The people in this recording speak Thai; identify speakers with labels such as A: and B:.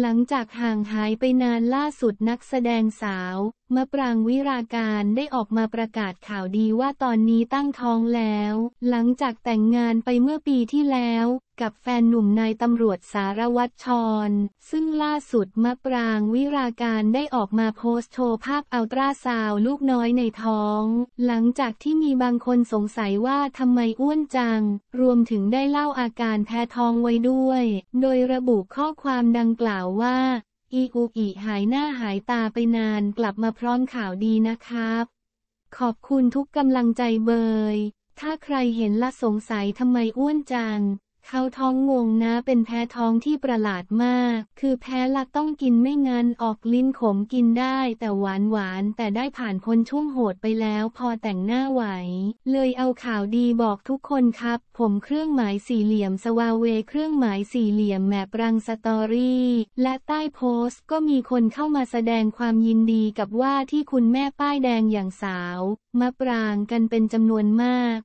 A: หลังจากห่างหายไปนานล่าสุดนักแสดงสาวมะปรางวิราการได้ออกมาประกาศข่าวดีว่าตอนนี้ตั้งท้องแล้ว หลังจากแต่งงานไปเมื่อปีที่แล้วกับแฟนหนุ่มนายตำรวจสารวัตรชร ซึ่งล่าสุดมะปรางวิราการได้ออกมาโพสต์โชว์ภาพอัลตราซาวลูกน้อยในท้อง หลังจากที่มีบางคนสงสัยว่าทำไมอ้วนจัง รวมถึงได้เล่าอาการแพ้ท้องไว้ด้วย โดยระบุข้อความดังกล่าวว่าอีกูอีหายหน้าหายตาไปนานกลับมาพร้อม ข่าวดีนะ ครับ ขอบคุณทุกกำลังใจเบย ถ้าใครเห็น ละ สงสัยทำไมอ้วนจังเขาท้องงงนะเป็นแพ้ท้องที่ประหลาดมาก คือแพ้หลักต้องกินไม่งานออกลิ้นขมกินได้ แต่หวานหวานแต่ได้ผ่านพ้นช่วงโหดไปแล้วพอแต่งหน้าไหว เลยเอาข่าวดีบอกทุกคนครับ ผมเครื่องหมายสี่เหลี่ยมสวาเว เครื่องหมายสี่เหลี่ยมแมปรังสตอรี่ และใต้โพสต์ก็มีคนเข้ามาแสดงความยินดีกับว่าที่คุณแม่ป้ายแดงอย่างสาวมาปรางกันเป็นจำนวนมาก